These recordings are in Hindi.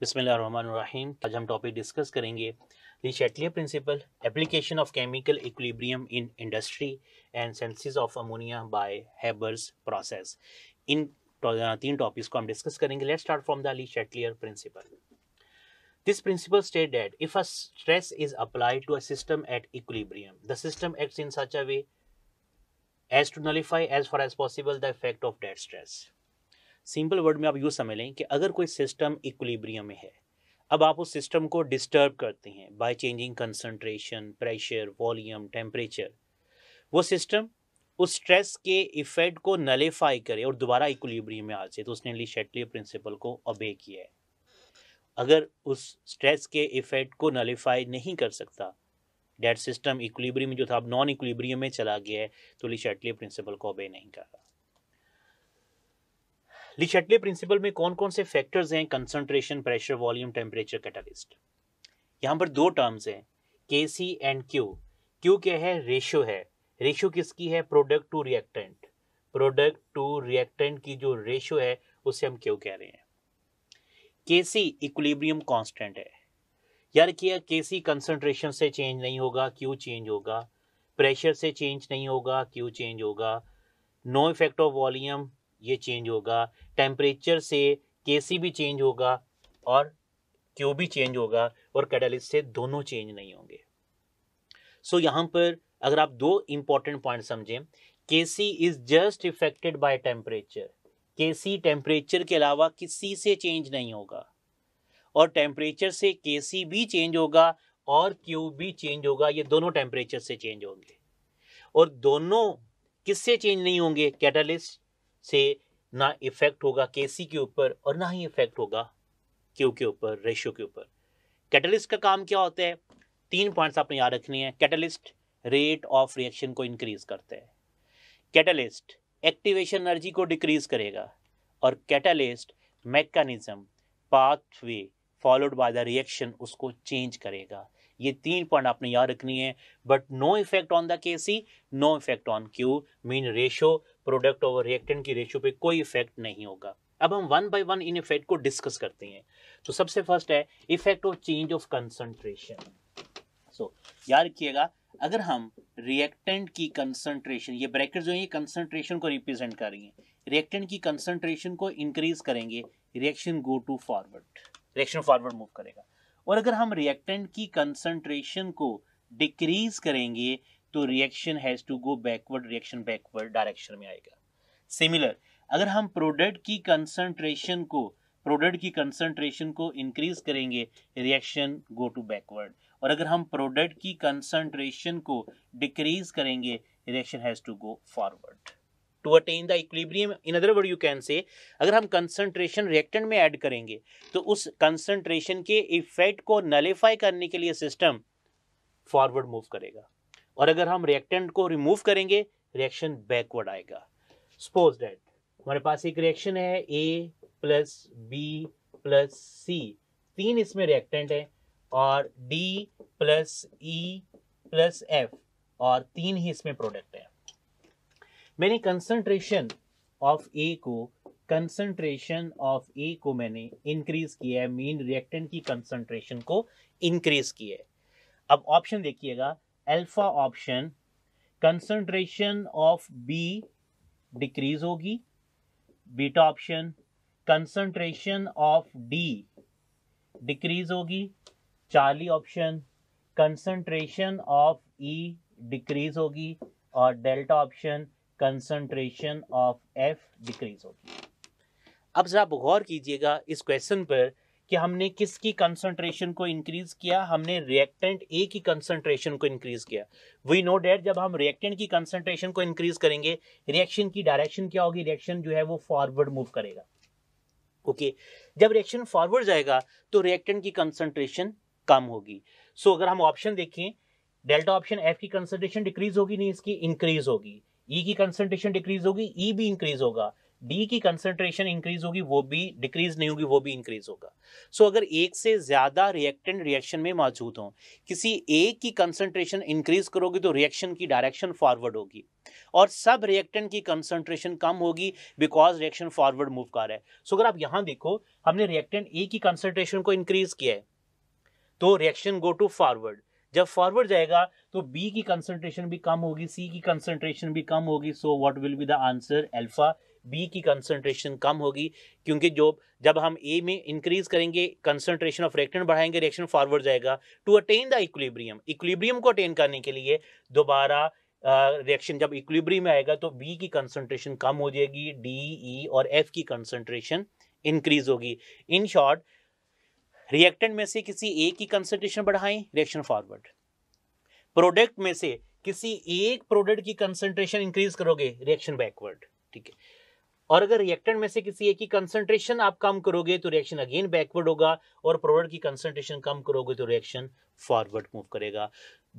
बिसमीम आज हम टॉपिक डिस्कस करेंगे the Chatelier principle application of chemical equilibrium in industry and synthesis of ammonia by Haber's process in तीन टॉपिक्स को हम डिस्कस करेंगे let start from the Le Chatelier principle this principle state that if a stress is applied to a system at equilibrium the system act in such a way as to nullify as far as possible the effect of that stress simple word में आप यूँ समझ लें कि अगर कोई सिस्टम इक्वलीब्रियम में है अब आप उस सिस्टम को डिस्टर्ब करते हैं by changing concentration pressure volume temperature वो सिस्टम उस स्ट्रेस के इफेक्ट को नलेफाई करे और दोबारा इक्वलीब्रियम में आ जाए तो उसने ली शेटली प्रिंसिपल को अबे किया है अगर उस स्ट्रेस के इफेक्ट को नलीफाई नहीं कर सकता डेट सिस्टम इक्वलीब्रियम जो था अब नॉन इक्वलीब्रियम में चला गया है तो ली शेटली प्रिंसिपल को अबे नहीं कर रहा लिशटले प्रिंसिपल में कौन कौन से फैक्टर्स हैं concentration pressure volume temperature catalyst यहाँ पर दो टर्म्स हैं के सी एंड क्यू क्यू क्या है रेशियो है रेशियो किसकी है product to reactant product to reactant की जो रेशियो है उसे हम क्यों कह रहे हैं के सी इक्विलिब्रियम कॉन्स्टेंट है यार क्या के सी कंसनट्रेशन से चेंज नहीं होगा क्यू चेंज होगा प्रेशर से चेंज नहीं होगा क्यू चेंज होगा नो इफेक्ट ऑफ वॉल्यूम ये चेंज होगा टेम्परेचर से के सी भी चेंज होगा और क्यू भी चेंज होगा और कैटलिस्ट से दोनों चेंज नहीं होंगे सो so, यहाँ पर अगर आप दो इंपॉर्टेंट पॉइंट समझें K C is just affected by temperature K C temperature के अलावा किसी से चेंज नहीं होगा और टेम्परेचर से के सी भी चेंज होगा और क्यू भी चेंज होगा ये दोनों टेम्परेचर से चेंज होंगे और दोनों किससे चेंज नहीं होंगे कैटलिस्ट से ना इफेक्ट होगा के के ऊपर और ना ही इफेक्ट होगा क्यू के ऊपर रेशियो के ऊपर कैटलिस्ट का काम क्या होता है तीन पॉइंट्स आपने याद रखने हैं कैटलिस्ट रेट ऑफ रिएक्शन को इंक्रीज करते हैं कैटलिस्ट एक्टिवेशन एनर्जी को डिक्रीज करेगा और catalyst mechanism pathway followed by the reaction उसको चेंज करेगा ये तीन पॉइंट आपने याद रखनी है but no effect on the K C no effect on Q mean ratio product और रिएक्टेंट की रेशियो पे कोई इफेक्ट नहीं होगा अब हम वन बाय वन इन इफेक्ट को डिस्कस करते हैं तो सबसे फर्स्ट है effect of change of concentration so याद रखिएगा अगर हम रिएक्टेंट की कंसंट्रेशन ये ब्रैकेट जो है ये कंसंट्रेशन को रिप्रेजेंट कर रही है रिएक्टेंट की कंसंट्रेशन को इंक्रीज करेंगे reaction go to forward reaction forward move करेगा और अगर हम रिएक्टेंट की कंसंट्रेशन को डिक्रीज करेंगे तो reaction has to go backward reaction backward direction में आएगा सिमिलर अगर हम प्रोडक्ट की कंसंट्रेशन को प्रोडक्ट की कंसंट्रेशन को इंक्रीज करेंगे रिएक्शन गो टू बैकवर्ड और अगर हम प्रोडक्ट की कंसंट्रेशन को डिक्रीज करेंगे reaction has to go forward to attain the equilibrium in other word you can say अगर हम कंसंट्रेशन रिएक्टेंट में ऐड करेंगे तो उस कंसंट्रेशन के इफेक्ट को नलीफाई करने के लिए सिस्टम फॉरवर्ड मूव करेगा और अगर हम रिएक्टेंट को रिमूव करेंगे रिएक्शन बैकवर्ड आएगा सपोज डेट हमारे पास एक रिएक्शन है A plus B plus C तीन इसमें रिएक्टेंट है और D plus E plus F और तीन ही इसमें प्रोडक्ट है मैंने कंसंट्रेशन ऑफ ए को कंसंट्रेशन ऑफ ए को मैंने इंक्रीज किया है मेन रिएक्टेंट की कंसंट्रेशन को इंक्रीज किया है अब ऑप्शन देखिएगा alpha option concentration of B decrease होगी beta option concentration of D decrease होगी Charlie option concentration of E decrease होगी और delta option concentration of F decrease होगी अब जरा आप गौर कीजिएगा इस क्वेश्चन पर कि हमने किसकी कंसंट्रेशन को इंक्रीज किया हमने रिएक्टेंट ए की कंसंट्रेशन को इंक्रीज किया वी नो डेट जब हम रिएक्टेंट की कंसंट्रेशन को इंक्रीज करेंगे रिएक्शन की डायरेक्शन क्या होगी रिएक्शन जो है वो फॉरवर्ड मूव करेगा ओके okay. जब रिएक्शन फॉरवर्ड जाएगा तो रिएक्टेंट की कंसंट्रेशन कम होगी सो so, अगर हम ऑप्शन देखें डेल्टा ऑप्शन एफ की कंसंट्रेशन डिक्रीज होगी नहीं इसकी इंक्रीज होगी ई e की कंसंट्रेशन डिक्रीज होगी ई e भी इंक्रीज होगा डी की कंसेंट्रेशन इंक्रीज होगी वो भी डिक्रीज नहीं होगी वो भी इंक्रीज होगा सो so, अगर एक से ज़्यादा रिएक्टेंट रिएक्शन में मौजूद हो किसी एक की कंसेंट्रेशन इंक्रीज करोगे तो रिएक्शन की डायरेक्शन फॉरवर्ड होगी और सब रिएक्टेंट की कंसेंट्रेशन कम होगी बिकॉज रिएक्शन फॉरवर्ड मूव कर रहा है सो so, अगर आप यहां देखो हमने रिएक्टेंट ए की कंसेंट्रेशन को इंक्रीज किया है तो रिएक्शन गो टू फॉरवर्ड जब फॉरवर्ड जाएगा तो बी की कंसेंट्रेशन भी कम होगी सी की कंसेंट्रेशन भी कम होगी so what will be the answer alpha B की कंसनट्रेशन कम होगी क्योंकि जो जब हम ए में इंक्रीज करेंगे कंसनट्रेशन ऑफ रिएक्टेंट बढ़ाएंगे रिएक्शन फॉरवर्ड जाएगा to attain the equilibrium equilibrium को अटेन करने के लिए दोबारा रिएक्शन uh, जब इक्विलिब्रियम में आएगा तो बी की कंसनट्रेशन कम हो जाएगी डी ई e और एफ की कंसनट्रेशन इंक्रीज होगी इन शॉर्ट रिएक्टेंट में से किसी ए की कंसनट्रेशन बढ़ाएं रिएक्शन फॉरवर्ड प्रोडक्ट में से किसी एक प्रोडक्ट की कंसंट्रेशन इंक्रीज करोगे रिएक्शन बैकवर्ड ठीक है और अगर रिएक्टेंट में से किसी एक की कंसंट्रेशन आप कम करोगे तो रिएक्शन अगेन बैकवर्ड होगा और प्रोडक्ट की कंसंट्रेशन कम करोगे तो रिएक्शन फॉरवर्ड मूव करेगा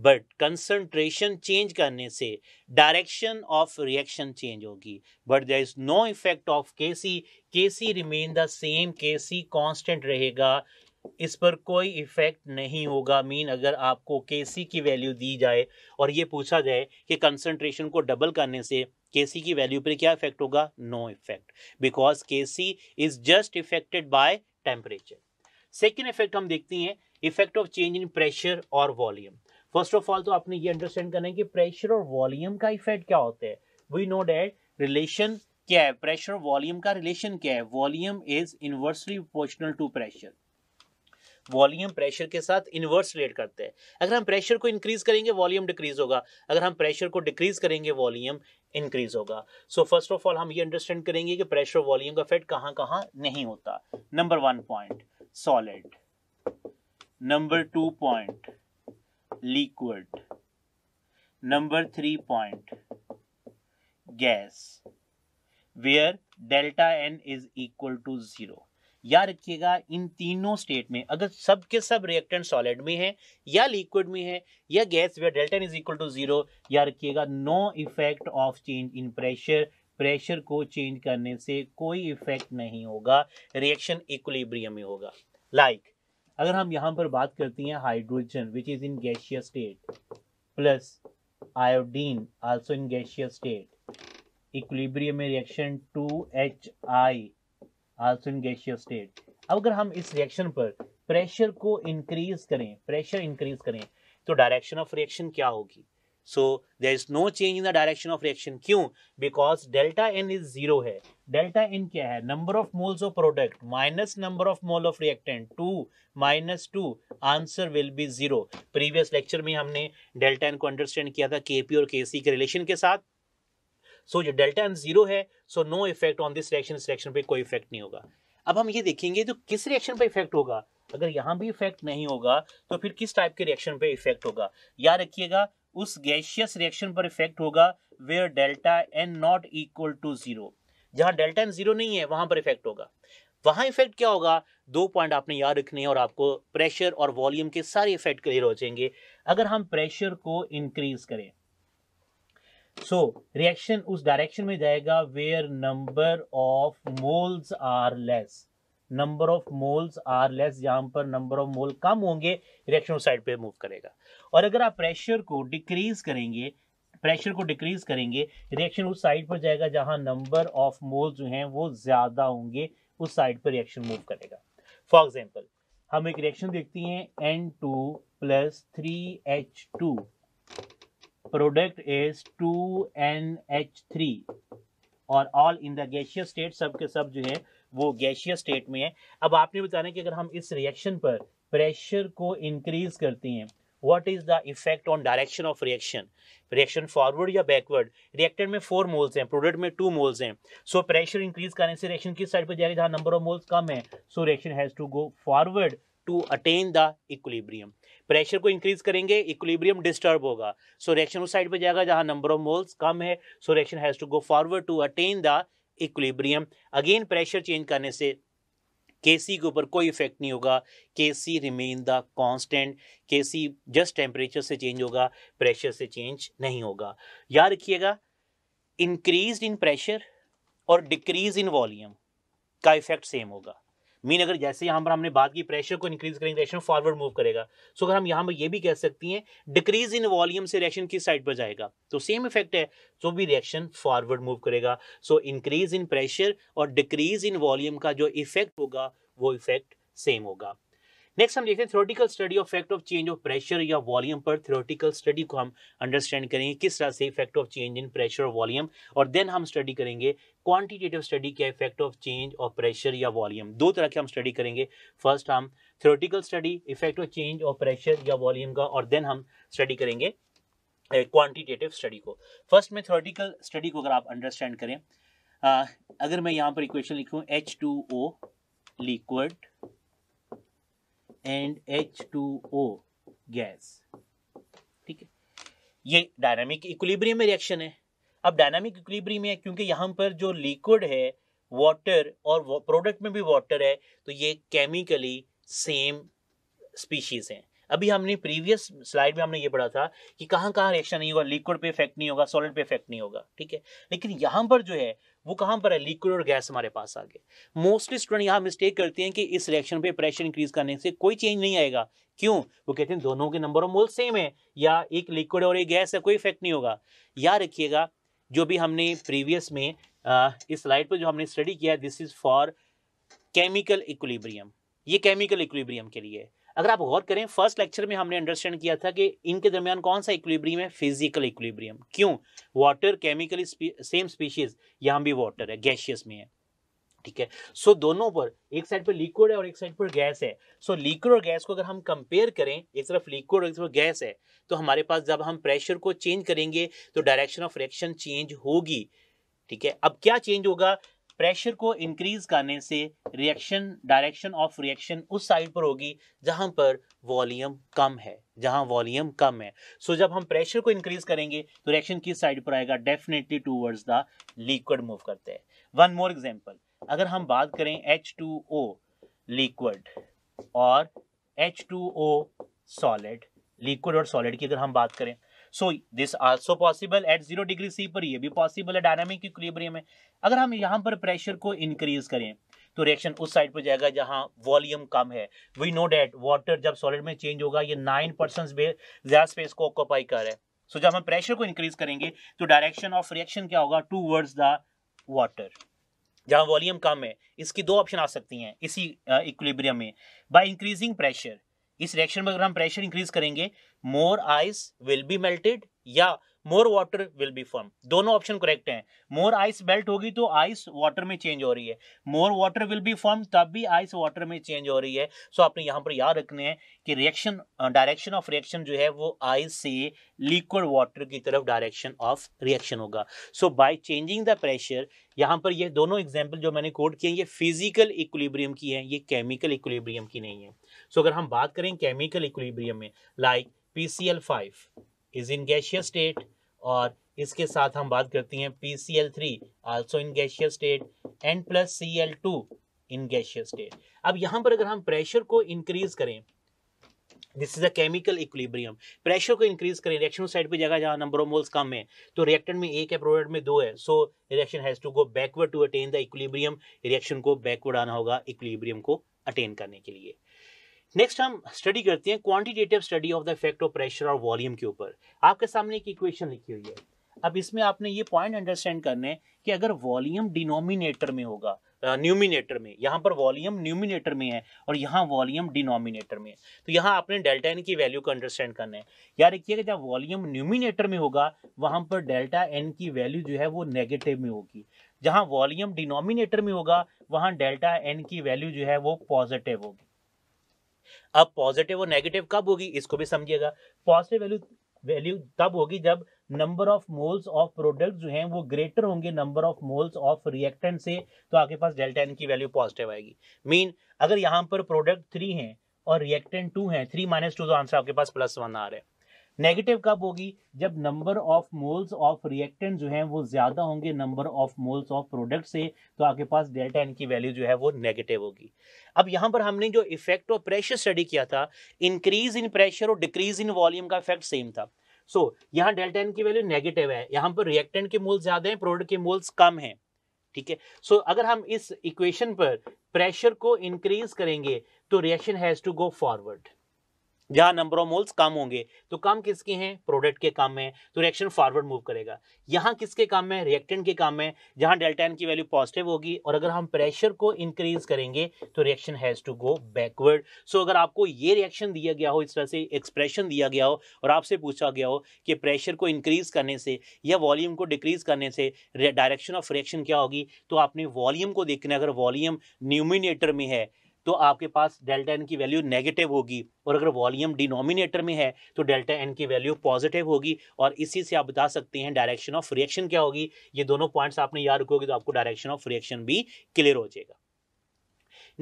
बट कंसंट्रेशन चेंज करने से डायरेक्शन ऑफ रिएक्शन चेंज होगी but there is no effect of K C के सी रिमेन द सेम के सी कॉन्स्टेंट रहेगा इस पर कोई इफेक्ट नहीं होगा मीन अगर आपको के सी की वैल्यू दी जाए और ये पूछा जाए कि कंसंट्रेशन को डबल करने से के सी की वैल्यू पर क्या इफेक्ट होगा no effect because K C is just affected by temperature second effect हम देखते हैं effect of change in pressure और वॉल्यूम फर्स्ट ऑफ ऑल तो आपने ये अंडरस्टैंड करना है कि प्रेशर और वॉल्यूम का इफेक्ट क्या होता है वी नो डेट रिलेशन क्या है प्रेशर और वॉल्यूम का रिलेशन क्या है volume is inversely proportional to pressure volume pressure के साथ इनवर्स रिलेट करते हैं अगर हम प्रेशर को इंक्रीज करेंगे वॉल्यूम डिक्रीज होगा अगर हम प्रेशर को डिक्रीज करेंगे वॉल्यूम इंक्रीज होगा सो फर्स्ट ऑफ ऑल हम ये अंडरस्टैंड करेंगे कि प्रेशर वॉल्यूम का इफेक्ट कहां कहां नहीं होता number one point solid number two point liquid number three point gas where delta N is equal to zero याद रखिएगा इन तीनों स्टेट में अगर सब के सब रिएक्टेंट सॉलिड में है या लिक्विड में है या gas where delta is equal to zero याद रखिएगा no effect of change in pressure pressure को चेंज करने से कोई इफेक्ट नहीं होगा रिएक्शन इक्विलिब्रियम में होगा लाइक like, अगर हम यहाँ पर बात करते हैं hydrogen which is in gaseous state plus iodine also in gaseous state equilibrium में reaction two H I also in gaseous state अब अगर हम इस रिएक्शन पर प्रेशर को इंक्रीज करें प्रेशर इंक्रीज करें तो डायरेक्शन ऑफ रिएक्शन क्या होगी so there is no change in the direction of reaction क्यों because delta N is zero है डेल्टा एन क्या है number of moles of product minus number of mole of reactant two minus two answer will be zero previous lecture में हमने डेल्टा एन को अंडरस्टैंड किया था केपी और केसी के रिलेशन के साथ सो so, जो डेल्टा एन जीरो है so no effect on this reaction इस रिएक्शन पे कोई इफेक्ट नहीं होगा अब हम ये देखेंगे तो किस रिएक्शन पे इफेक्ट होगा अगर यहाँ भी इफेक्ट नहीं होगा तो फिर किस टाइप के रिएक्शन पे इफेक्ट होगा याद रखिएगा उस गैशियस रिएक्शन पर इफेक्ट होगा where delta n not equal to zero जहाँ डेल्टा एन जीरो नहीं है वहां पर इफेक्ट होगा वहां इफेक्ट क्या होगा दो पॉइंट आपने याद रखने हैं और आपको प्रेशर और वॉल्यूम के सारे इफेक्ट क्लियर हो जाएंगे अगर हम प्रेशर को इंक्रीज करें सो रिएक्शन उस डायरेक्शन में जाएगा where number of moles are less number of moles are less जहां पर नंबर ऑफ मोल कम होंगे रिएक्शन उस साइड पे मूव करेगा और अगर आप प्रेशर को डिक्रीज करेंगे प्रेशर को डिक्रीज करेंगे रिएक्शन उस साइड पर जाएगा जहां नंबर ऑफ मोल जो हैं वो ज़्यादा होंगे उस साइड पर रिएक्शन मूव करेगा फॉर एग्जाम्पल हम एक रिएक्शन देखते हैं N two plus three H two N H three और all in the gaseous state सब के सब जो है वो गैशियस स्टेट में है अब आपने बताना कि अगर हम इस रिएक्शन पर प्रेशर को इंक्रीज करते हैं what is the effect on direction of reaction reaction forward या बैकवर्ड रिएक्टेड में फोर मोल्स हैं प्रोडक्ट में टू मोल्स हैं सो प्रेशर इंक्रीज करने से रिएक्शन किस साइड पर जाएगा जहाँ नंबर ऑफ मोल्स कम है so reaction has to go forward to attain the equilibrium pressure को इंक्रीज करेंगे इक्वलीब्रियम डिस्टर्ब होगा सो रिएक्शन उस साइड पे जाएगा जहां नंबर ऑफ मोल्स कम है so reaction has to go forward to attain the equilibrium again pressure change करने से के सी के ऊपर कोई इफेक्ट नहीं होगा के सी remain the constant K C just temperature से चेंज होगा प्रेशर से चेंज नहीं होगा याद रखिएगा इंक्रीज इन प्रेशर और डिक्रीज इन वॉल्यूम का इफेक्ट सेम होगा मीन अगर जैसे यहाँ पर हमने बात की प्रेशर को इंक्रीज करेंगे रेशन फॉरवर्ड मूव करेगा सो अगर हम यहाँ पर ये भी कह सकती हैं डिक्रीज इन वॉल्यूम से रिएक्शन किस साइड पर जाएगा तो सेम इफेक्ट है तो भी रिएक्शन फॉरवर्ड मूव करेगा सो इंक्रीज इन प्रेशर और डिक्रीज इन वॉल्यूम का जो इफेक्ट होगा वो इफेक्ट सेम होगा नेक्स्ट हम देखते हैं theoretical study of fact of change of pressure या वॉल्यूम पर थ्योरेटिकल स्टडी को हम अंडरस्टैंड करेंगे किस तरह से effect of change in pressure और वॉल्यूम और देन हम स्टडी करेंगे क्वांटिटेटिव स्टडी क्या effect of change of pressure या वॉल्यूम दो तरह के हम स्टडी करेंगे फर्स्ट हम theoretical study effect of change of pressure या वॉल्यूम का और देन हम स्टडी करेंगे क्वांटिटेटिव स्टडी को फर्स्ट में थ्योरेटिकल स्टडी को अगर आप अंडरस्टैंड करें आ, अगर मैं यहाँ पर इक्वेशन लिखूँ H two O liquid and H two O gas ठीक है ये डायनामिक इक्विलिब्रियम में रिएक्शन है अब डायनामिक इक्विलिब्रियम में क्योंकि यहां पर जो लिक्विड है वाटर और प्रोडक्ट में भी वाटर है तो ये केमिकली सेम स्पीशीज है अभी हमने प्रीवियस स्लाइड में हमने ये पढ़ा था कि कहाँ कहाँ रिएक्शन नहीं होगा लिक्विड पे इफेक्ट नहीं होगा सॉलिड पे इफेक्ट नहीं होगा ठीक है लेकिन यहाँ पर जो है वो कहाँ पर है लिक्विड और गैस हमारे पास आ गए मोस्टली स्टूडेंट यहाँ मिस्टेक करते हैं कि इस रिएक्शन पे प्रेशर इंक्रीज करने से कोई चेंज नहीं आएगा क्यों वो कहते हैं दोनों के नंबर ऑफ मोल सेम है या एक लिक्विड और एक गैस है कोई इफेक्ट नहीं होगा याद रखिएगा जो भी हमने प्रीवियस में आ, इस स्लाइड पर जो हमने स्टडी किया this is for chemical equilibrium ये केमिकल इक्विलिब्रियम के लिए अगर आप गौर करें फर्स्ट लेक्चर में हमने अंडरस्टैंड किया था कि इनके दरमियान कौन सा इक्विलिब्रियम है फिजिकल इक्विलिब्रियम क्यों वाटर केमिकल सेम स्पीशीज यहाँ भी वाटर है गैशियस में है ठीक है सो so, दोनों पर एक साइड पर लिक्विड है और एक साइड पर गैस है सो so, लिक्विड और गैस को अगर हम कंपेयर करें एक तरफ लिक्विड और एक तरफ गैस है तो हमारे पास जब हम प्रेशर को चेंज करेंगे तो डायरेक्शन ऑफ रिएक्शन चेंज होगी ठीक है अब क्या चेंज होगा प्रेशर को इंक्रीज करने से रिएक्शन डायरेक्शन ऑफ रिएक्शन उस साइड पर होगी जहां पर वॉल्यूम कम है जहां वॉल्यूम कम है सो so, जब हम प्रेशर को इंक्रीज करेंगे तो रिएक्शन किस साइड पर आएगा definitely towards the liquid move करते हैं वन मोर एग्जाम्पल अगर हम बात करें एच टू ओ लिक्विड और H two O solid liquid और सॉलिड की अगर हम बात करें so this also possible at zero degree C पर ये भी पॉसिबल है डायनामिक इक्विलिब्रियम में अगर हम यहाँ पर प्रेशर को इंक्रीज करें तो रिएक्शन उस साइड पर जाएगा जहाँ वॉल्यूम कम है वी नो डैट वाटर जब सॉलिड में चेंज होगा ये नाइन परसेंट ज्यादा स्पेस को ऑक्यूपाई कर रहा है सो so, जब हम प्रेशर को इंक्रीज करेंगे तो डायरेक्शन ऑफ रिएक्शन क्या होगा टू वर्ड्स द वाटर जहाँ वॉल्यूम कम है इसकी दो ऑप्शन आ सकती हैं इसी इक्विलिब्रियम में बाय इंक्रीजिंग प्रेशर इस रिएक्शन में अगर हम प्रेशर इंक्रीज करेंगे more ice will be melted या more water will be form दोनों ऑप्शन करेक्ट हैं मोर आइस बेल्ट होगी तो आइस वाटर में चेंज हो रही है more water will be form तब भी आइस वाटर में चेंज हो रही है सो so, आपने यहाँ पर याद रखने हैं कि रिएक्शन डायरेक्शन ऑफ रिएक्शन जो है वो आइस से लिक्विड वाटर की तरफ डायरेक्शन ऑफ रिएक्शन होगा so by changing the pressure यहाँ पर ये दोनों एग्जाम्पल जो मैंने कोट किए ये फिजिकल इक्वलीब्रियम की है ये केमिकल इक्वलीब्रियम की नहीं है सो so, अगर हम बात करें केमिकल इक्वलीब्रियम में like P five is in gaseous state और इसके साथ हम बात करती हैं P C L three also in gaseous state and plus C L two in gaseous state अब यहाँ पर अगर हम प्रेशर को इंक्रीज करें this is a chemical equilibrium pressure को इंक्रीज करें रिएक्शन साइड पे जगह जहाँ नंबर ऑफ मोल्स कम है तो रिएक्टेंट में एक है प्रोडक्ट में दो है so reaction has to go backward to attain the equilibrium reaction को बैकवर्ड आना होगा इक्विलिब्रियम को अटेन करने के लिए नेक्स्ट हम स्टडी करते हैं quantitative study of the effect of pressure और वॉल्यूम के ऊपर आपके सामने एक इक्वेशन लिखी हुई है अब इसमें आपने ये पॉइंट अंडरस्टैंड करने कि अगर वॉल्यूम डिनोमिनेटर में होगा न्यूमिनेटर में यहाँ पर वॉल्यूम न्यूमिनेटर में है और यहाँ वॉल्यूम डिनोमिनेटर में है तो यहाँ आपने डेल्टा एन की वैल्यू को अंडरस्टैंड करना है यार देखिएगा जब वॉल्यूम न्यूमिनेटर में होगा वहाँ पर डेल्टा एन की वैल्यू जो है वो नेगेटिव में होगी जहाँ वॉल्यूम डिनोमिनेटर में होगा वहाँ डेल्टा एन की वैल्यू जो है वो पॉजिटिव होगी अब पॉजिटिव और नेगेटिव कब होगी इसको भी समझिएगा पॉजिटिव वैल्यू वैल्यू तब होगी जब number of moles of product जो हैं वो ग्रेटर होंगे number of moles of reactant से तो आपके पास डेल्टा एन की वैल्यू पॉजिटिव आएगी मीन अगर यहाँ पर प्रोडक्ट थ्री है और रिएक्टेंट टू है थ्री माइनस टू तो आंसर आपके पास प्लस वन आ रहा है नेगेटिव कब होगी जब number of moles of reactant जो है वो ज्यादा होंगे number of moles of product से तो आपके पास डेल्टा एन की वैल्यू जो है वो नेगेटिव होगी अब यहाँ पर हमने जो इफेक्ट ऑफ प्रेशर स्टडी किया था इंक्रीज इन प्रेशर और डिक्रीज इन वॉल्यूम का इफेक्ट सेम था सो so, यहाँ डेल्टा एन की वैल्यू नेगेटिव है यहाँ पर रिएक्टेंट के मोल ज्यादा हैं प्रोडक्ट के मोल्स कम हैं ठीक है सो so, अगर हम इस इक्वेशन पर प्रेशर को इंक्रीज करेंगे तो reaction has to go forward जहां नंबर ऑफ मोल्स कम होंगे तो कम किसके हैं प्रोडक्ट के काम में तो रिएक्शन फॉरवर्ड मूव करेगा यहाँ किसके काम में रिएक्टेंट के काम में जहां डेल्टा एन की वैल्यू पॉजिटिव होगी और अगर हम प्रेशर को इंक्रीज करेंगे तो reaction has to go backward so अगर आपको ये रिएक्शन दिया गया हो इस तरह से एक्सप्रेशन दिया गया हो और आपसे पूछा गया हो कि प्रेशर को इंक्रीज करने से या वॉल्यूम को डिक्रीज करने से डायरेक्शन ऑफ रिएक्शन क्या होगी तो आपने वॉल्यूम को देखना अगर वॉल्यूम न्यूमिनेटर में है तो आपके पास डेल्टा एन की वैल्यू नेगेटिव होगी और अगर वॉल्यूम डिनोमिनेटर में है तो डेल्टा एन की वैल्यू पॉजिटिव होगी और इसी से आप बता सकते हैं डायरेक्शन ऑफ रिएक्शन क्या होगी ये दोनों पॉइंट्स आपने याद रखोगे तो आपको डायरेक्शन ऑफ रिएक्शन भी क्लियर हो जाएगा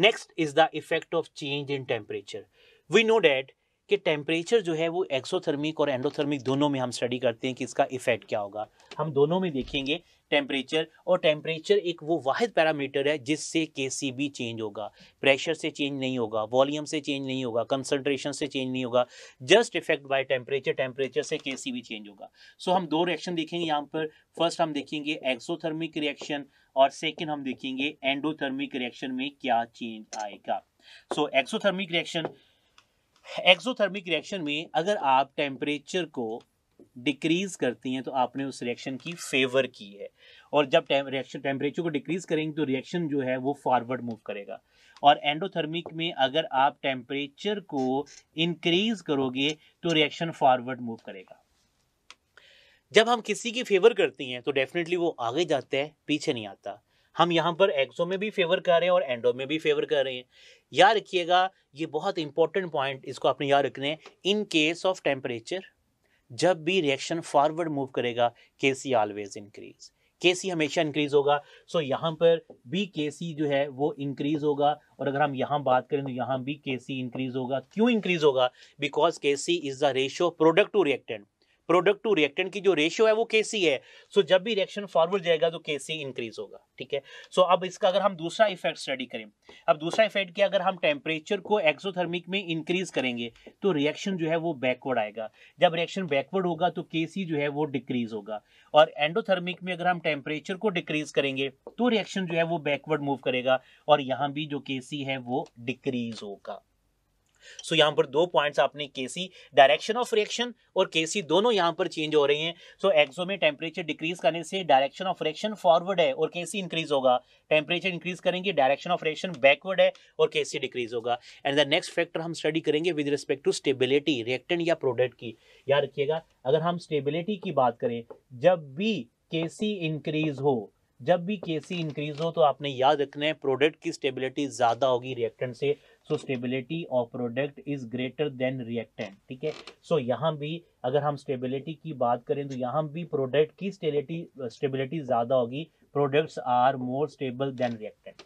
next is the effect of change in temperature we know that कि टेम्परेचर जो है वो एक्सोथर्मिक और एंडोथर्मिक दोनों में हम स्टडी करते हैं कि इसका इफेक्ट क्या होगा हम दोनों में देखेंगे टेम्परेचर और टेम्परेचर एक वो वाद पैरामीटर है जिससे के सी बी चेंज होगा प्रेशर से चेंज नहीं होगा वॉल्यूम से चेंज नहीं होगा कंसनट्रेशन से चेंज नहीं होगा just effect by temperature temperature से के सी बी चेंज होगा सो so, हम दो रिएक्शन देखेंगे यहाँ पर फर्स्ट हम देखेंगे एक्सोथर्मिक रिएक्शन और सेकेंड हम देखेंगे एंडोथर्मिक रिएक्शन में क्या चेंज आएगा so exothermic reaction exothermic reaction में अगर आप टेम्परेचर को डिक्रीज करती हैं तो आपने उस रिएक्शन की फेवर की है और जब टेम रिएक्शन टेम्परेचर को डिक्रीज करेंगे तो रिएक्शन जो है वो फॉरवर्ड मूव करेगा और एंडोथर्मिक में अगर आप टेम्परेचर को इंक्रीज करोगे तो रिएक्शन फॉरवर्ड मूव करेगा जब हम किसी की फेवर करती हैं तो डेफिनेटली वो आगे जाते हैं पीछे नहीं आता हम यहाँ पर एक्सो में भी फेवर कर रहे हैं और एंडो में भी फेवर कर रहे हैं याद रखिएगा ये बहुत इंपॉर्टेंट पॉइंट इसको आपने याद रखना है इन केस ऑफ टेम्परेचर जब भी रिएक्शन फॉरवर्ड मूव करेगा के सी ऑलवेज इंक्रीज के सी हमेशा इंक्रीज होगा सो so, यहाँ पर भी के सी जो है वो इंक्रीज होगा और अगर हम यहाँ बात करें तो यहाँ भी के सी इंक्रीज होगा क्यों इंक्रीज होगा because K C is the ratio product to reactant product to reactant की जो रेशियो है वो केसी है सो so, जब भी रिएक्शन फॉरवर्ड जाएगा तो केसी इंक्रीज होगा ठीक है सो अब इसका अगर हम दूसरा इफेक्ट स्टडी करें अब दूसरा इफेक्ट क्या अगर हम टेम्परेचर को एक्सोथर्मिक में इंक्रीज करेंगे तो रिएक्शन जो है वो बैकवर्ड आएगा जब रिएक्शन बैकवर्ड होगा तो के जो है वो डिक्रीज होगा और एंडोथर्मिक में अगर हम टेम्परेचर को डिक्रीज करेंगे तो रिएक्शन जो है वो बैकवर्ड मूव करेगा और यहाँ भी जो के है वो डिक्रीज होगा सो so, यहाँ पर दो पॉइंट्स आपने केसी डायरेक्शन ऑफ रिएक्शन और केसी दोनों यहाँ पर चेंज हो रही हैं सो एक्सो में टेम्परेचर डिक्रीज करने से डायरेक्शन ऑफ रिएक्शन फॉरवर्ड है और केसी इंक्रीज होगा टेम्परेचर इंक्रीज करेंगे डायरेक्शन ऑफ रिएक्शन बैकवर्ड है और केसी डिक्रीज होगा एंड द नेक्स्ट फैक्टर हम स्टडी करेंगे with respect to stability reactant या प्रोडक्ट की याद रखिएगा अगर हम स्टेबिलिटी की बात करें जब भी केसी इंक्रीज हो जब भी केसी इंक्रीज हो तो आपने याद रखना है प्रोडक्ट की स्टेबिलिटी ज़्यादा होगी रिएक्टेंट से so stability of product is greater than reactant ठीक है सो यहाँ भी अगर हम स्टेबिलिटी की बात करें तो यहाँ भी प्रोडक्ट की स्टेबिलिटी स्टेबिलिटी ज़्यादा होगी products are more stable than reactant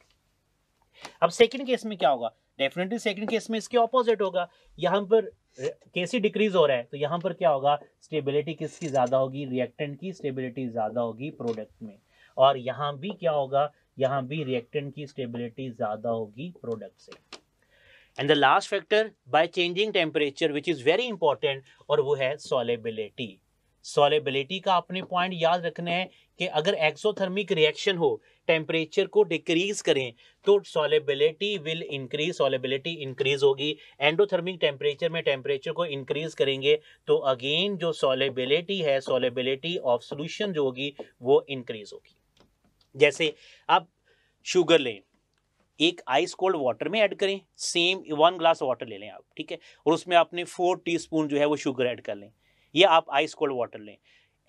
अब सेकेंड केस में क्या होगा डेफिनेटली सेकेंड केस में इसके ऑपोजिट होगा यहाँ पर केस ही डिक्रीज हो रहा है तो यहाँ पर क्या होगा स्टेबिलिटी किसकी ज़्यादा होगी रिएक्टेंट की स्टेबिलिटी ज़्यादा होगी प्रोडक्ट में और यहाँ भी क्या होगा यहाँ भी रिएक्टेंट की स्टेबिलिटी ज़्यादा होगी प्रोडक्ट से and the last factor by changing temperature which is very important और वो है सॉलेबिलिटी सॉलेबिलिटी का आपने पॉइंट याद रखना है कि अगर एक्सोथर्मिक रिएक्शन हो टेम्परेचर को डिक्रीज करें तो solubility will increase solubility increase होगी एंडोथर्मिक टेम्परेचर में टेम्परेचर को इंक्रीज करेंगे तो अगेन जो सॉलेबिलिटी है सॉलेबिलिटी ऑफ सोल्यूशन जो होगी वो इंक्रीज होगी जैसे आप शुगर लें एक आइस कोल्ड वाटर में ऐड करें सेम वन ग्लास वाटर ले लें आप ठीक है और उसमें आपने फोर टीस्पून जो है वो शुगर ऐड कर लें या आप आइस कोल्ड वाटर लें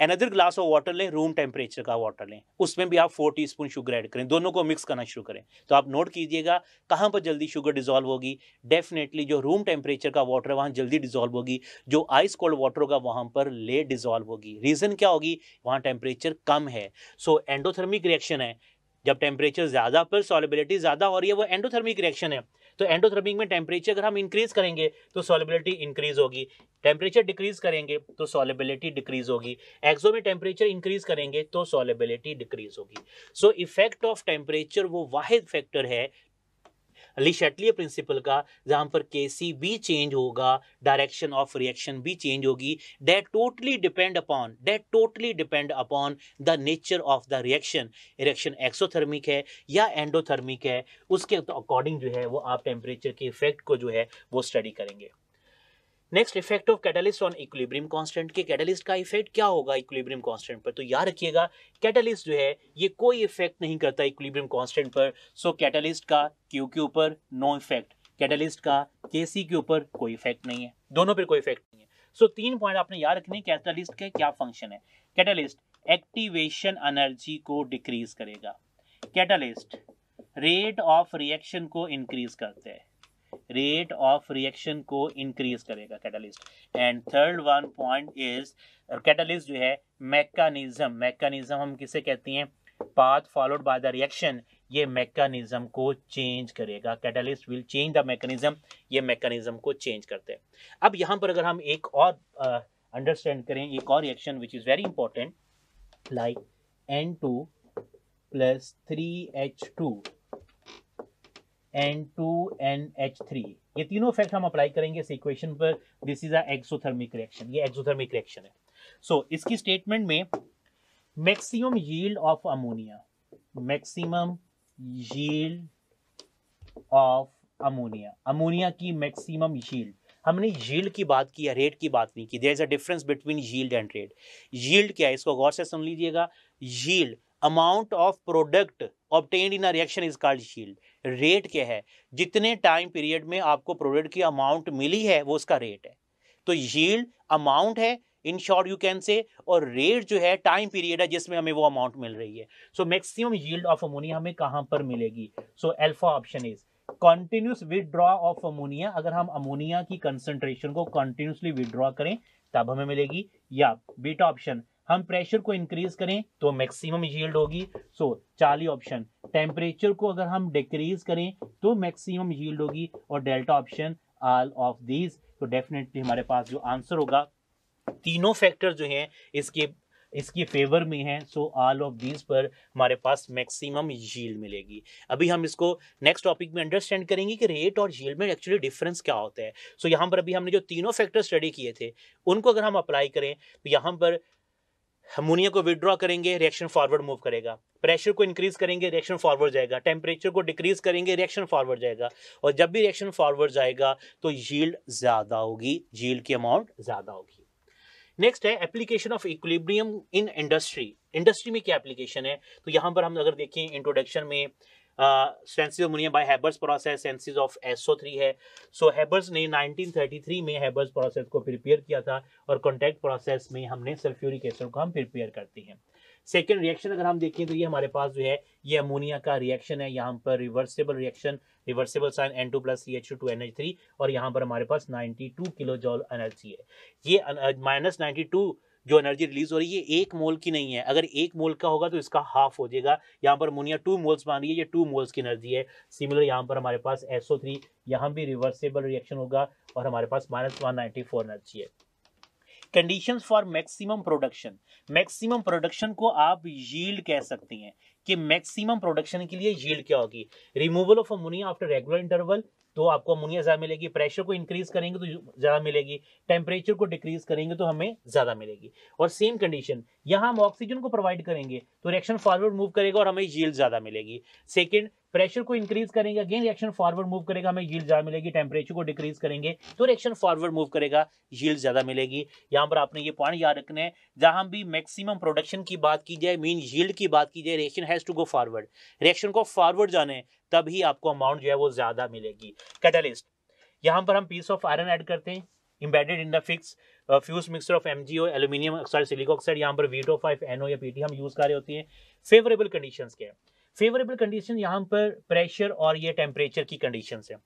अनदर ग्लास ऑफ वाटर लें रूम टेम्परेचर का वाटर लें उसमें भी आप four teaspoon sugar add करें दोनों को मिक्स करना शुरू करें तो आप नोट कीजिएगा कहाँ पर जल्दी शुगर डिजॉल्व होगी डेफिनेटली जो रूम टेम्परेचर का वाटर है वहाँ जल्दी डिजॉल्व होगी जो आइस कोल्ड वाटर होगा वहाँ पर लेट डिजॉल्व होगी रीज़न क्या होगी वहाँ टेम्परेचर कम है सो एंडोथर्मिक रिएक्शन है जब टेम्परेचर ज़्यादा पर सॉलिबिलिटी ज़्यादा हो रही है वो एंडोथर्मिक रिएक्शन है तो एंडोथर्मिक में टेम्परेचर अगर हम इंक्रीज करेंगे तो सॉलिबिलिटी इंक्रीज होगी टेम्परेचर डिक्रीज करेंगे तो सॉलिबिलिटी डिक्रीज होगी एक्सो में टेम्परेचर इंक्रीज करेंगे तो सॉलिबिलिटी डिक्रीज होगी सो इफेक्ट ऑफ टेम्परेचर वो वाहिद फैक्टर है ली शेटलियर प्रिंसिपल का जहाँ पर के सी भी चेंज होगा डायरेक्शन ऑफ रिएक्शन भी चेंज होगी that totally depend upon that totally depend upon the nature of the reaction reaction exothermic है या एंडोथर्मिक है उसके अकॉर्डिंग जो है वो आप टेम्परेचर के इफेक्ट को जो है वो स्टडी करेंगे next effect of catalyst on equilibrium constant के कैटलिस्ट का इफेक्ट क्या होगा इक्विलिब्रियम कांस्टेंट पर तो याद रखिएगा कैटलिस्ट जो है ये कोई इफेक्ट नहीं करता इक्विलिब्रियम कांस्टेंट पर सो कैटलिस्ट का क्यू के ऊपर नो इफेक्ट कैटलिस्ट का के सी के ऊपर कोई इफेक्ट नहीं है दोनों पर कोई इफेक्ट नहीं है सो so, तीन पॉइंट आपने याद रखने कैटलिस्ट के क्या फंक्शन है कैटलिस्ट एक्टिवेशन एनर्जी को डिक्रीज करेगा कैटलिस्ट रेट ऑफ रिएक्शन को इंक्रीज करते हैं रेट ऑफ रिएक्शन को इंक्रीज करेगा catalyst and third one point is catalyst जो है मैकानिज्म मैकानिज्म हम किसे कहते हैं path followed by the reaction ये मैकानिज्म को चेंज करेगा catalyst will change the mechanism ये मैकेनिज्म को चेंज करते हैं अब यहां पर अगर हम एक और अंडरस्टैंड uh, करें एक और reaction which is very important like N two plus three H two N two N H three ये तीनों फैक्ट हम अप्लाई करेंगे इस इक्वेशन पर this is a exothermic reaction ये एक्सोथर्मिक रिएक्शन है सो so, इसकी स्टेटमेंट में maximum yield of ammonia maximum yield of ammonia ammonia की मैक्सिमम यील्ड हमने यील्ड की बात की या रेट की बात नहीं की there is a difference between yield and rate yield क्या है इसको गौर से सुन लीजिएगा yield amount of product obtained in a reaction is called yield rate क्या है जितने टाइम पीरियड में आपको प्रोडक्ट की अमाउंट मिली है वो उसका रेट है तो शील्ड अमाउंट है इन शॉर्ट यू कैन से और रेट जो है टाइम पीरियड है जिसमें हमें वो अमाउंट मिल रही है so maximum yield of ammonia हमें कहाँ पर मिलेगी so alpha option is continuous withdraw of ammonia अगर हम अमोनिया की कंसेंट्रेशन को कॉन्टिन्यूसली विदड्रॉ करें तब हमें मिलेगी या बीटा ऑप्शन हम प्रेशर को इंक्रीज करें तो मैक्सिमम यील्ड होगी सो चाली ऑप्शन टेम्परेचर को अगर हम डिक्रीज करें तो मैक्सिमम यील्ड होगी और delta option all of these तो डेफिनेटली हमारे पास जो आंसर होगा तीनों फैक्टर जो हैं इसके इसके फेवर में हैं सो ऑल ऑफ दीज पर हमारे पास मैक्सिमम यील्ड मिलेगी अभी हम इसको नेक्स्ट टॉपिक में अंडरस्टैंड करेंगे कि रेट और यील्ड में एक्चुअली डिफरेंस क्या होता है सो so, यहाँ पर अभी हमने जो तीनों फैक्टर स्टडी किए थे उनको अगर हम अप्लाई करें तो यहाँ पर अमोनिया को विड्रॉ करेंगे रिएक्शन फॉरवर्ड मूव करेगा प्रेशर को इंक्रीज करेंगे रिएक्शन फॉरवर्ड जाएगा टेम्परेचर को डिक्रीज करेंगे रिएक्शन फॉरवर्ड जाएगा और जब भी रिएक्शन फॉरवर्ड जाएगा तो यील्ड ज़्यादा होगी यील्ड की अमाउंट ज़्यादा होगी नेक्स्ट है application of equilibrium in industry industry में क्या एप्लीकेशन है तो यहाँ पर हम अगर देखें इंट्रोडक्शन में synthesis of ammonia by Haber's process synthesis of three है सो so, हैबर्स ने 1933 में हैबर्स प्रोसेस को प्रिपेयर किया था और कॉन्टैक्ट प्रोसेस में हमने सल्फ्यूरिक एसिड को हम प्रिपेयर करते हैं सेकेंड रिएक्शन अगर हम देखें तो ये हमारे पास जो है ये अमोनिया का रिएक्शन है यहाँ पर reversible reaction reversible sign N two plus C H two N H three और यहाँ पर हमारे पास ninety two kilo joule energy है ये माइनस नाइन्टी टू जो एनर्जी रिलीज हो रही है एक मोल की नहीं है अगर एक मोल का होगा तो इसका हाफ हो जाएगा यहाँ पर मुनिया टू मोल्स मान रही है ये टू मोल्स की एनर्जी है सिमिलर यहाँ पर हमारे पास एस ओ थ्री यहाँ भी रिवर्सेबल रिएक्शन होगा और हमारे पास minus one ninety four energy है condition for maximum production maximum production को आप यील्ड कह सकती हैं कि मैक्सिमम प्रोडक्शन के लिए यील्ड क्या होगी removal of ammonia after regular interval तो आपको अमोनिया ज़्यादा मिलेगी प्रेशर को इंक्रीज करेंगे तो ज़्यादा मिलेगी टेम्परेचर को डिक्रीज करेंगे तो हमें ज़्यादा मिलेगी और सेम कंडीशन यहाँ हम ऑक्सीजन को प्रोवाइड करेंगे तो रिएक्शन फॉरवर्ड मूव करेगा और हमें जील ज़्यादा मिलेगी सेकेंड प्रेशर को इंक्रीज करेंगे अगेन रिएक्शन फॉरवर्ड मूव करेगा हमें यील्ड ज़्यादा मिलेगी टेम्परेचर को डिक्रीज करेंगे तो रिएक्शन फॉरवर्ड मूव करेगा यील्ड ज़्यादा मिलेगी यहाँ पर आपने ये पॉइंट याद रखना है जहाँ हम भी मैक्सिमम प्रोडक्शन की बात की जाए मीन यील्ड की बात की जाए reaction has to go forward reaction को फॉरवर्ड जाने तभी आपको अमाउंट जो है वो ज़्यादा मिलेगी कैटलिस्ट यहाँ पर हम पीस ऑफ आयरन ऐड करते हैं embedded in the fixed fused mixture of M G O aluminium oxide silicon oxide यहाँ पर वीटो फाइव एन ओ या पी टी हम यूज़ कर रहे होते हैं फेवरेबल कंडीशन के फेवरेबल कंडीशन यहाँ पर प्रेशर और ये टेम्परेचर की कंडीशन है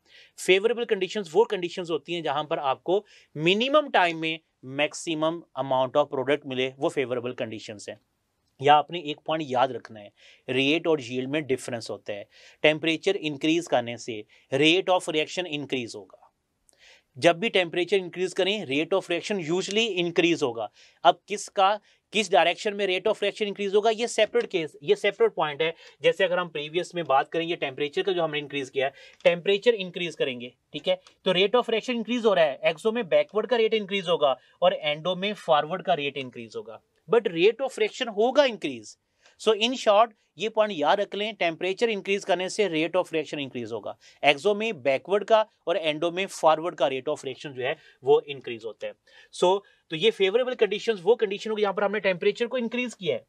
फेवरेबल कंडीशन वो कंडीशन होती हैं जहाँ पर आपको मिनिमम टाइम में मैक्सिमम अमाउंट ऑफ प्रोडक्ट मिले वो फेवरेबल कंडीशन है या आपने एक पॉइंट याद रखना है रेट और जील्ड में डिफरेंस होता है टेम्परेचर इंक्रीज करने से रेट ऑफ रिएक्शन इंक्रीज होगा जब भी टेम्परेचर इंक्रीज करें rate of reaction usually increase होगा अब किसका किस डायरेक्शन में रेट ऑफ रिएक्शन इंक्रीज होगा ये सेपरेट केस ये सेपरेट पॉइंट है जैसे अगर हम प्रीवियस में बात करेंगे टेम्परेचर का जो हमने इंक्रीज किया है टेम्परेचर इंक्रीज करेंगे ठीक है तो रेट ऑफ रिएक्शन इंक्रीज हो रहा है एक्सो में बैकवर्ड का रेट इंक्रीज होगा और एंडो में फॉरवर्ड का रेट इंक्रीज होगा बट रेट ऑफ रिएक्शन होगा इंक्रीज सो इन शॉर्ट ये पॉइंट याद रख लें टेम्परेचर इंक्रीज करने से रेट ऑफ रिएक्शन इंक्रीज होगा एक्सो में बैकवर्ड का और एंडो में फॉरवर्ड का रेट ऑफ रिएक्शन जो है वो इंक्रीज होता है सो so, तो ये फेवरेबल कंडीशन वो कंडीशन होगी जहां पर हमने टेम्परेचर को इंक्रीज किया है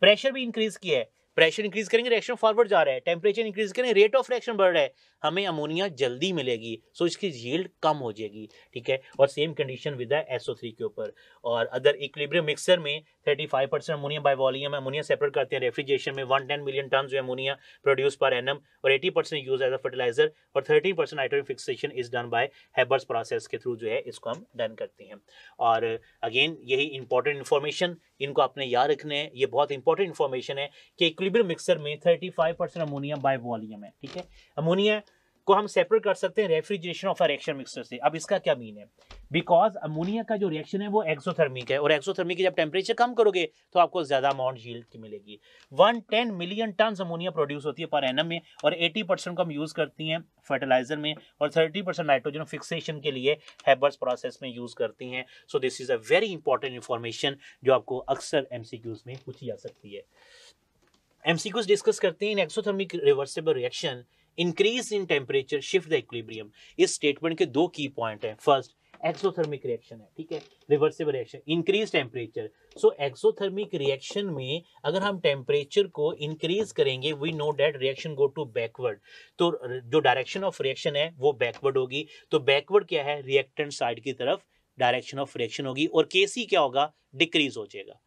प्रेशर भी इंक्रीज किया है प्रेशर इंक्रीज करेंगे रिएक्शन फॉरवर्ड जा रहा है टेम्परेचर इंक्रीज करेंगे रेट ऑफ रिएक्शन बढ़ रहा है हमें अमोनिया जल्दी मिलेगी सो इसकी झील्ड कम हो जाएगी ठीक है और same condition with SO three के ऊपर और अदर इक्लिब्रियम मिक्सर में thirty five percent ammonia by volume ammonia separate करते हैं रेफ्रिजरेशन में वन टेन मिलियन टन जो अमोनिया प्रोड्यूस पर एम और eighty percent use as a fertiliser और thirty percent nitrogen fixation is done by Haber's process के थ्रू जो है इसको हम डन करते हैं और अगेन यही इंपॉर्टेंट इन्फॉर्मेशन इनको आपने याद रखना है ये बहुत इंपॉर्टेंट इन्फॉर्मेशन है कि इक्विलिब्रियम मिक्सर में 35 परसेंट अमोनिया बाय वॉल्यूम है ठीक है अमोनिया को हम सेपरेट कर सकते हैं रेफ्रिजरेशन ऑफ रिएक्शन मिक्सर से अब इसका क्या मीन है बिकॉज अमोनिया का जो रिएक्शन है वो एक्सोथर्मिक है और एक्सोथर्मिक जब टेम्परेचर कम करोगे तो आपको ज़्यादा अमाउंट की मिलेगी 110 मिलियन टन अमोनिया प्रोड्यूस होती है पर एन में और 80 परसेंट को हम यूज़ करती हैं फर्टिलाइजर में और 30 परसेंट नाइट्रोजन फिक्सेशन के लिए हैबर्स प्रोसेस में यूज़ करती हैं so this is a very important information जो आपको अक्सर एम में पूछी जा सकती है एमसीक्यूज डिस्कस करते हैं in exothermic reversible reaction increase in temperature shift the equilibrium इस स्टेटमेंट के दो की पॉइंट है फर्स्ट एक्सोथर्मिक रिएक्शन है ठीक है reversible reaction increase temperature so exothermic reaction में अगर हम टेम्परेचर को इंक्रीज करेंगे we know that reaction go to backward तो जो डायरेक्शन ऑफ रिएक्शन है वो बैकवर्ड होगी तो बैकवर्ड क्या है रिएक्टेंट साइड की तरफ डायरेक्शन ऑफ रिएक्शन होगी और केसी क्या होगा डिक्रीज हो जाएगा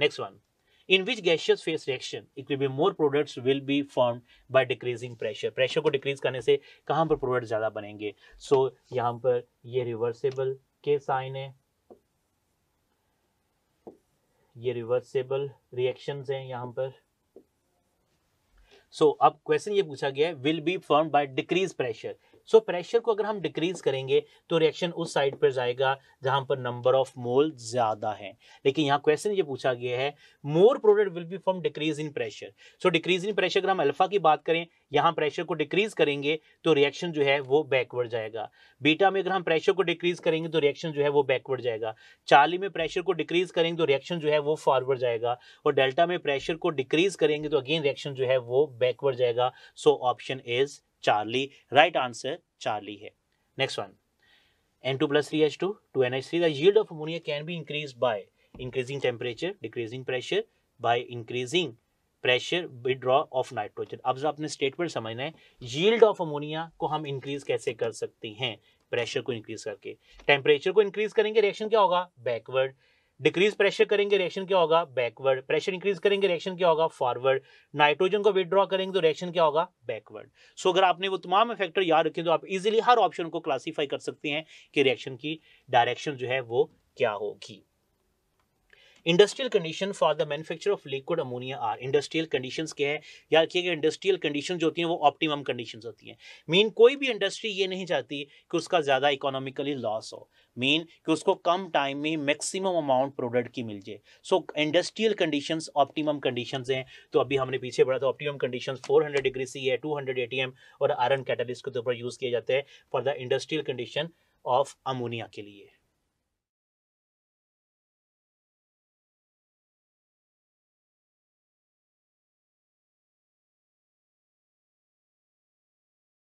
next one in which gaseous phase reaction equilibrium more products will be formed by decreasing pressure pressure को decrease करने से कहाँ पर product ज़्यादा बनेंगे so यहाँ पर ये reversible के sign है ये रिवर्सेबल रिएक्शंस हैं यहाँ पर सो so, अब क्वेश्चन ये पूछा गया है will be form by decrease pressure so so, pressure को अगर हम डिक्रीज करेंगे तो रिएक्शन उस साइड पर जाएगा जहां पर नंबर ऑफ मोल ज्यादा है लेकिन यहाँ क्वेश्चन ये पूछा गया है more product will be from decrease in pressure so decrease in pressure अगर हम अल्फा की बात करें यहाँ प्रेशर को डिक्रीज करेंगे तो रिएक्शन जो है वो बैकवर्ड जाएगा बीटा में अगर हम प्रेशर को डिक्रीज करेंगे तो रिएक्शन जो है वो बैकवर्ड जाएगा चाली में प्रेशर को डिक्रीज करेंगे तो रिएक्शन जो है वो फॉरवर्ड जाएगा और डेल्टा में प्रेशर को डिक्रीज करेंगे तो अगेन रिएक्शन जो है वो बैकवर्ड जाएगा so option is Charlie right answer Charlie है next one N two plus three H two two N H three the of ammonia can be increase by increasing temperature decreasing pressure by increasing pressure withdraw of nitrogen अब जो आपने स्टेटमेंट समझना है यील्ड ऑफ अमोनिया को हम इंक्रीज कैसे कर सकते हैं प्रेशर को इंक्रीज करके टेम्परेचर को इंक्रीज करेंगे रिएक्शन क्या होगा बैकवर्ड डिक्रीज प्रेशर करेंगे रिएक्शन क्या होगा बैकवर्ड प्रेशर इंक्रीज करेंगे रिएक्शन क्या होगा फॉरवर्ड नाइट्रोजन को विदड्रॉ करेंगे तो रिएक्शन क्या होगा बैकवर्ड सो अगर आपने वो तमाम फैक्टर याद रखें तो आप इजिली हर ऑप्शन को क्लासीफाई कर सकते हैं कि रिएक्शन की डायरेक्शन जो है वो क्या होगी industrial condition for the manufacture of liquid ammonia are industrial condition क्या है याद रखिएगा इंडस्ट्रियल कंडीशन जो होती हैं वो ऑप्टिमम कंडीशन होती हैं मीन कोई भी इंडस्ट्री ये नहीं चाहती कि उसका ज़्यादा इकोनॉमिकली लॉस हो मीन कि उसको कम टाइम में मैक्सिमम अमाउंट प्रोडक्ट की मिल जाए सो इंडस्ट्रियल कंडीशंस ऑप्टिमम कंडीशंस हैं तो अभी हमने पीछे पढ़ा था ऑप्टिमम कंडीशंस 400 डिग्री सी है 200 एम और आयरन कैटलिस्ट के तौर पर यूज़ किया जाता है for the industrial condition of ammonia के लिए